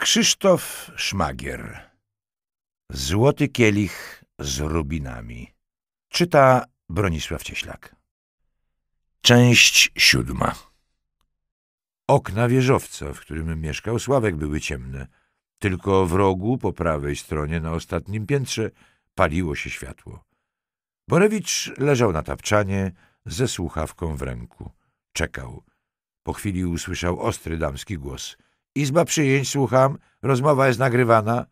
Krzysztof Szmagier Złoty kielich z rubinami Czyta Bronisław Cieślak Część siódma Okna wieżowca, w którym mieszkał Sławek, były ciemne. Tylko w rogu, po prawej stronie, na ostatnim piętrze, paliło się światło. Borewicz leżał na tapczanie, ze słuchawką w ręku. Czekał. Po chwili usłyszał ostry damski głos – Izba przyjęć, słucham. Rozmowa jest nagrywana.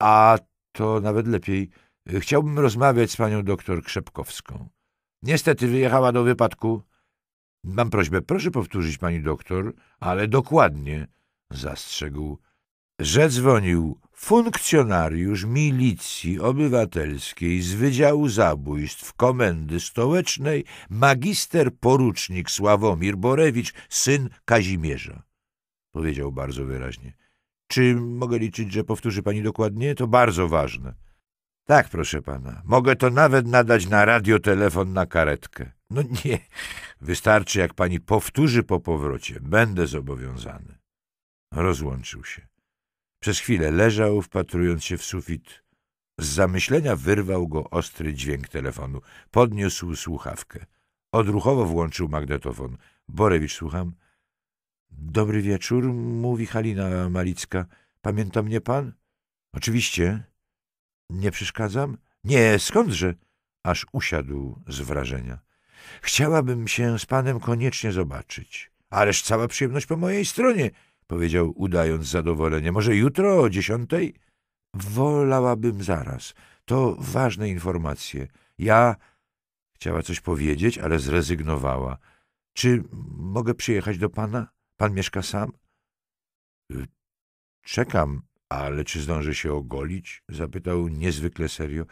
A to nawet lepiej. Chciałbym rozmawiać z panią doktor Krzepkowską. Niestety wyjechała do wypadku. Mam prośbę, proszę powtórzyć pani doktor, ale dokładnie, zastrzegł, że dzwonił funkcjonariusz milicji obywatelskiej z Wydziału Zabójstw Komendy Stołecznej magister porucznik Sławomir Borewicz, syn Kazimierza powiedział bardzo wyraźnie. Czy mogę liczyć, że powtórzy pani dokładnie? To bardzo ważne. Tak, proszę pana. Mogę to nawet nadać na radiotelefon na karetkę. No nie, wystarczy jak pani powtórzy po powrocie. Będę zobowiązany. Rozłączył się. Przez chwilę leżał, wpatrując się w sufit. Z zamyślenia wyrwał go ostry dźwięk telefonu. Podniósł słuchawkę. Odruchowo włączył magnetofon. Borewicz, słucham. Dobry wieczór, mówi Halina Malicka. Pamięta mnie pan? Oczywiście. Nie przeszkadzam? Nie, skądże? Aż usiadł z wrażenia. Chciałabym się z panem koniecznie zobaczyć. Ależ cała przyjemność po mojej stronie, powiedział, udając zadowolenie. Może jutro o dziesiątej? Wolałabym zaraz. To ważne informacje. Ja chciała coś powiedzieć, ale zrezygnowała. Czy mogę przyjechać do pana? Pan mieszka sam? Y, czekam, ale czy zdąży się ogolić? Zapytał niezwykle serio.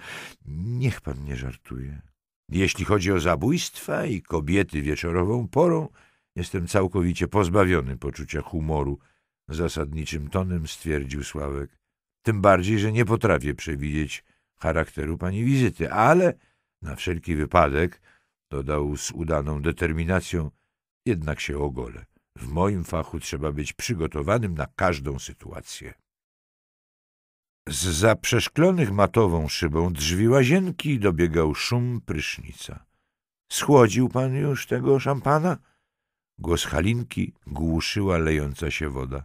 Niech pan nie żartuje. Jeśli chodzi o zabójstwa i kobiety wieczorową porą, jestem całkowicie pozbawiony poczucia humoru. Zasadniczym tonem stwierdził Sławek. Tym bardziej, że nie potrafię przewidzieć charakteru pani wizyty, ale na wszelki wypadek, dodał z udaną determinacją, jednak się ogolę. W moim fachu trzeba być przygotowanym na każdą sytuację. Z za przeszklonych matową szybą drzwi łazienki dobiegał szum prysznica. Schłodził pan już tego szampana? Głos Halinki głuszyła lejąca się woda.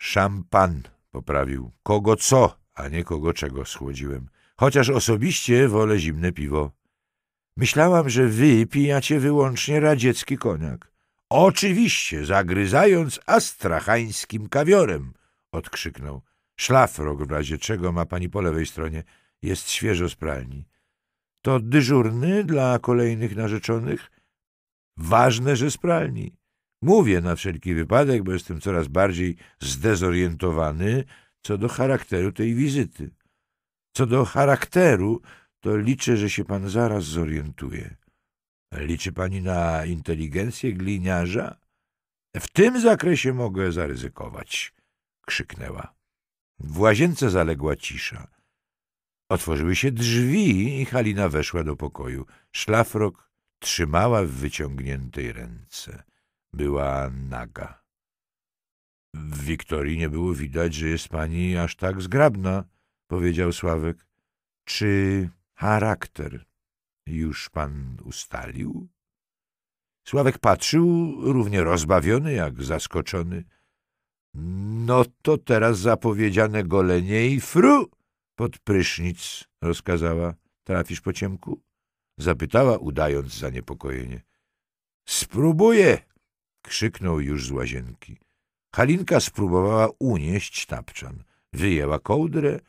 Szampan, poprawił. Kogo co, a nie kogo czego schłodziłem. Chociaż osobiście wolę zimne piwo. Myślałam, że wy pijacie wyłącznie radziecki koniak. Oczywiście, zagryzając astrachańskim kawiorem, odkrzyknął. Szlafrok w razie czego ma pani po lewej stronie. Jest świeżo z pralni. To dyżurny dla kolejnych narzeczonych? Ważne, że z pralni. Mówię na wszelki wypadek, bo jestem coraz bardziej zdezorientowany co do charakteru tej wizyty. Co do charakteru, to liczę, że się pan zaraz zorientuje. Liczy pani na inteligencję gliniarza? W tym zakresie mogę zaryzykować, krzyknęła. W łazience zaległa cisza. Otworzyły się drzwi i Halina weszła do pokoju. Szlafrok trzymała w wyciągniętej ręce. Była naga. W Wiktorii nie było widać, że jest pani aż tak zgrabna, powiedział Sławek. Czy charakter już pan ustalił? Sławek patrzył, równie rozbawiony jak zaskoczony. No to teraz zapowiedziane golenie i fru! Pod prysznic, rozkazała. Trafisz po ciemku? Zapytała, udając zaniepokojenie. Spróbuję! Krzyknął już z łazienki. Halinka spróbowała unieść tapczan. Wyjęła kołdrę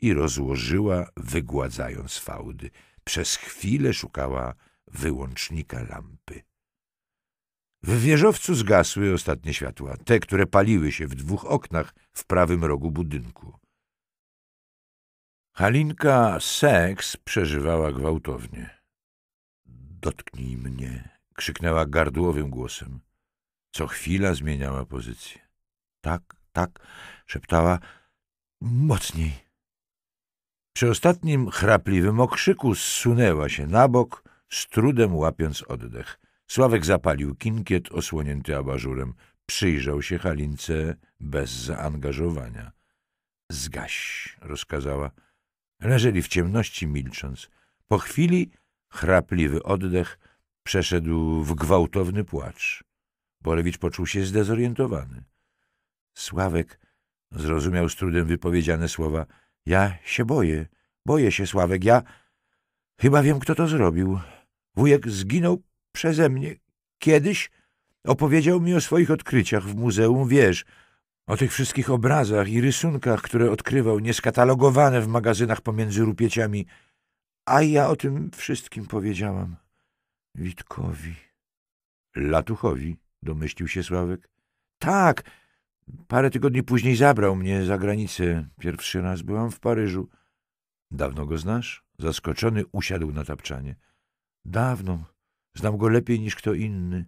i rozłożyła, wygładzając fałdy. Przez chwilę szukała wyłącznika lampy. W wieżowcu zgasły ostatnie światła, te, które paliły się w dwóch oknach w prawym rogu budynku. Halinka seks przeżywała gwałtownie. Dotknij mnie, krzyknęła gardłowym głosem. Co chwila zmieniała pozycję. Tak, tak, szeptała mocniej. Przy ostatnim chrapliwym okrzyku zsunęła się na bok, z trudem łapiąc oddech. Sławek zapalił kinkiet osłonięty abażurem. Przyjrzał się Halince bez zaangażowania. — Zgaś — rozkazała. Leżeli w ciemności milcząc. Po chwili chrapliwy oddech przeszedł w gwałtowny płacz. Borewicz poczuł się zdezorientowany. Sławek zrozumiał z trudem wypowiedziane słowa — ja się boję. Boję się, Sławek. Ja chyba wiem, kto to zrobił. Wujek zginął przeze mnie. Kiedyś opowiedział mi o swoich odkryciach w muzeum, wiesz, o tych wszystkich obrazach i rysunkach, które odkrywał, nieskatalogowane w magazynach pomiędzy rupieciami. A ja o tym wszystkim powiedziałam. Witkowi. Latuchowi, domyślił się Sławek. Tak, Parę tygodni później zabrał mnie za granicę. Pierwszy raz byłam w Paryżu. Dawno go znasz? Zaskoczony usiadł na tapczanie. Dawno. Znam go lepiej niż kto inny.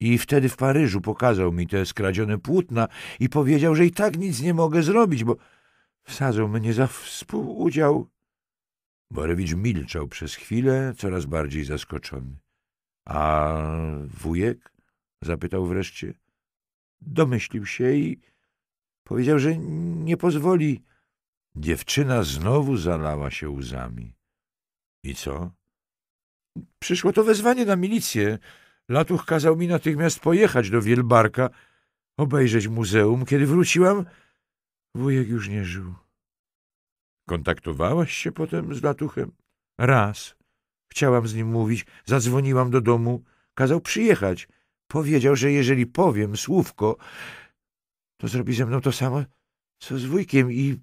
I wtedy w Paryżu pokazał mi te skradzione płótna i powiedział, że i tak nic nie mogę zrobić, bo wsadzą mnie za współudział. Borewicz milczał przez chwilę, coraz bardziej zaskoczony. — A wujek? — zapytał wreszcie. Domyślił się i powiedział, że nie pozwoli. Dziewczyna znowu zalała się łzami. I co? Przyszło to wezwanie na milicję. Latuch kazał mi natychmiast pojechać do Wielbarka, obejrzeć muzeum. Kiedy wróciłam, wujek już nie żył. Kontaktowałaś się potem z Latuchem? Raz. Chciałam z nim mówić. Zadzwoniłam do domu. Kazał przyjechać. Powiedział, że jeżeli powiem słówko, to zrobi ze mną to samo, co z wujkiem i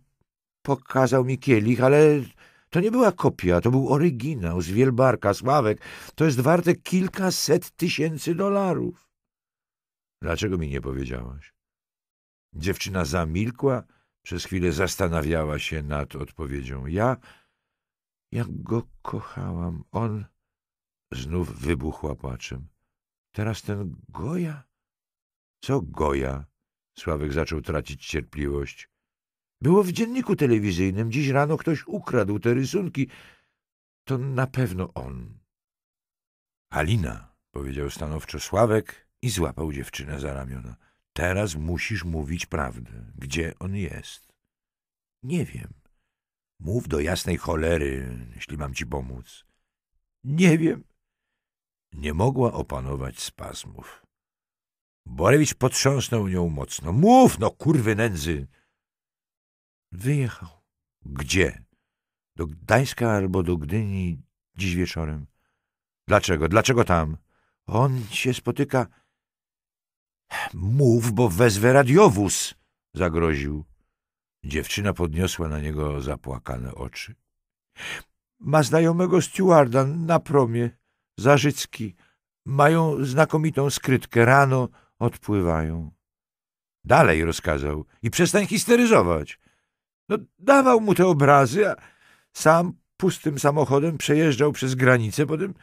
pokazał mi kielich, ale to nie była kopia, to był oryginał z wielbarka Sławek. To jest warte kilkaset tysięcy dolarów. Dlaczego mi nie powiedziałaś? Dziewczyna zamilkła, przez chwilę zastanawiała się nad odpowiedzią. Ja, jak go kochałam, on znów wybuchła płaczem. Teraz ten Goja? Co Goja? Sławek zaczął tracić cierpliwość. Było w dzienniku telewizyjnym. Dziś rano ktoś ukradł te rysunki. To na pewno on. Alina, powiedział stanowczo Sławek i złapał dziewczynę za ramiona. Teraz musisz mówić prawdę. Gdzie on jest? Nie wiem. Mów do jasnej cholery, jeśli mam ci pomóc. Nie wiem. Nie mogła opanować spazmów. Borewicz potrząsnął nią mocno. Mów, no kurwy nędzy! Wyjechał. Gdzie? Do Gdańska albo do Gdyni dziś wieczorem. Dlaczego? Dlaczego tam? On się spotyka... Mów, bo wezwę radiowóz! Zagroził. Dziewczyna podniosła na niego zapłakane oczy. Ma znajomego stewarda na promie. Zarzycki. Mają znakomitą skrytkę. Rano odpływają. Dalej rozkazał. I przestań histeryzować. No, dawał mu te obrazy, a sam pustym samochodem przejeżdżał przez granicę, potem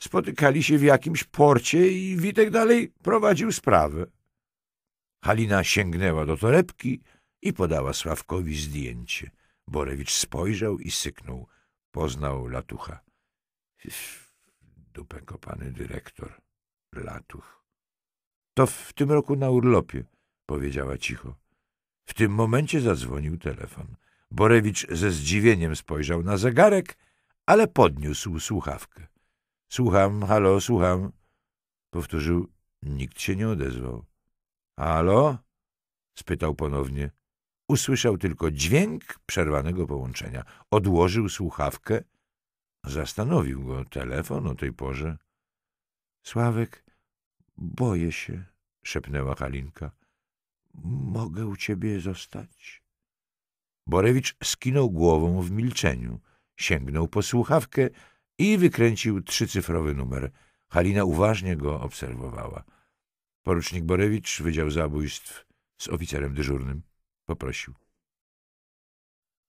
spotykali się w jakimś porcie i Witek dalej prowadził sprawę. Halina sięgnęła do torebki i podała Sławkowi zdjęcie. Borewicz spojrzał i syknął. Poznał latucha dupę kopany dyrektor. Latuch. To w tym roku na urlopie, powiedziała cicho. W tym momencie zadzwonił telefon. Borewicz ze zdziwieniem spojrzał na zegarek, ale podniósł słuchawkę. Słucham, halo, słucham. Powtórzył. Nikt się nie odezwał. Halo? spytał ponownie. Usłyszał tylko dźwięk przerwanego połączenia. Odłożył słuchawkę Zastanowił go telefon o tej porze. — Sławek, boję się — szepnęła Halinka. — Mogę u ciebie zostać? Borewicz skinął głową w milczeniu, sięgnął po słuchawkę i wykręcił trzycyfrowy numer. Halina uważnie go obserwowała. Porucznik Borewicz, Wydział Zabójstw, z oficerem dyżurnym, poprosił.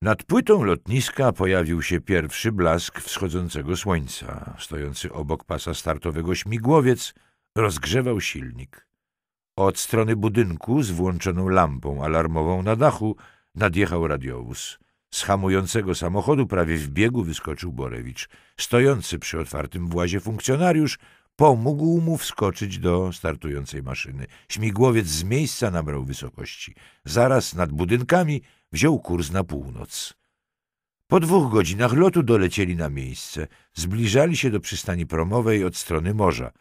Nad płytą lotniska pojawił się pierwszy blask wschodzącego słońca. Stojący obok pasa startowego śmigłowiec rozgrzewał silnik. Od strony budynku z włączoną lampą alarmową na dachu nadjechał radiowóz. Z hamującego samochodu prawie w biegu wyskoczył Borewicz. Stojący przy otwartym włazie funkcjonariusz pomógł mu wskoczyć do startującej maszyny. Śmigłowiec z miejsca nabrał wysokości. Zaraz nad budynkami – wziął kurs na północ. Po dwóch godzinach lotu dolecieli na miejsce. Zbliżali się do przystani promowej od strony morza.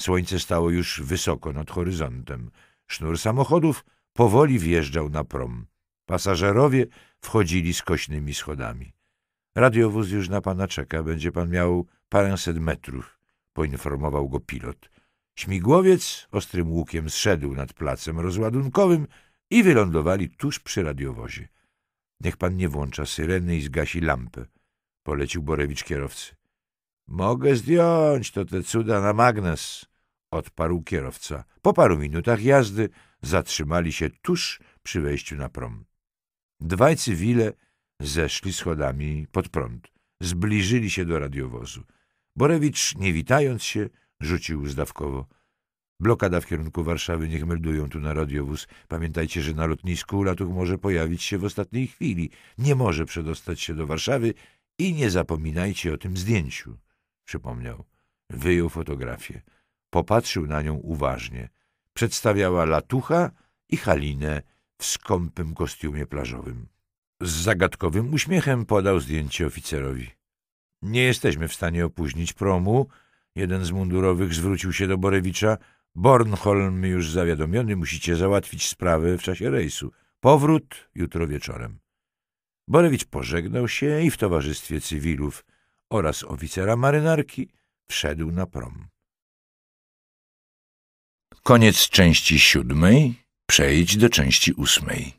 Słońce stało już wysoko nad horyzontem. Sznur samochodów powoli wjeżdżał na prom. Pasażerowie wchodzili skośnymi schodami. Radiowóz już na pana czeka, będzie pan miał paręset metrów, poinformował go pilot. Śmigłowiec ostrym łukiem zszedł nad placem rozładunkowym i wylądowali tuż przy radiowozie. Niech pan nie włącza syreny i zgasi lampę, polecił Borewicz kierowcy. Mogę zdjąć to te cuda na magnes, odparł kierowca. Po paru minutach jazdy zatrzymali się tuż przy wejściu na prom. Dwaj cywile zeszli schodami pod prąd. Zbliżyli się do radiowozu. Borewicz, nie witając się, rzucił zdawkowo. Blokada w kierunku Warszawy, niech meldują tu na radiowóz. Pamiętajcie, że na lotnisku latuch może pojawić się w ostatniej chwili. Nie może przedostać się do Warszawy i nie zapominajcie o tym zdjęciu, przypomniał. Wyjął fotografię. Popatrzył na nią uważnie. Przedstawiała latucha i Halinę w skąpym kostiumie plażowym. Z zagadkowym uśmiechem podał zdjęcie oficerowi. Nie jesteśmy w stanie opóźnić promu. Jeden z mundurowych zwrócił się do Borewicza – Bornholm już zawiadomiony, musicie załatwić sprawy w czasie rejsu. Powrót jutro wieczorem. Borewicz pożegnał się i w towarzystwie cywilów oraz oficera marynarki wszedł na prom. Koniec części siódmej. Przejdź do części ósmej.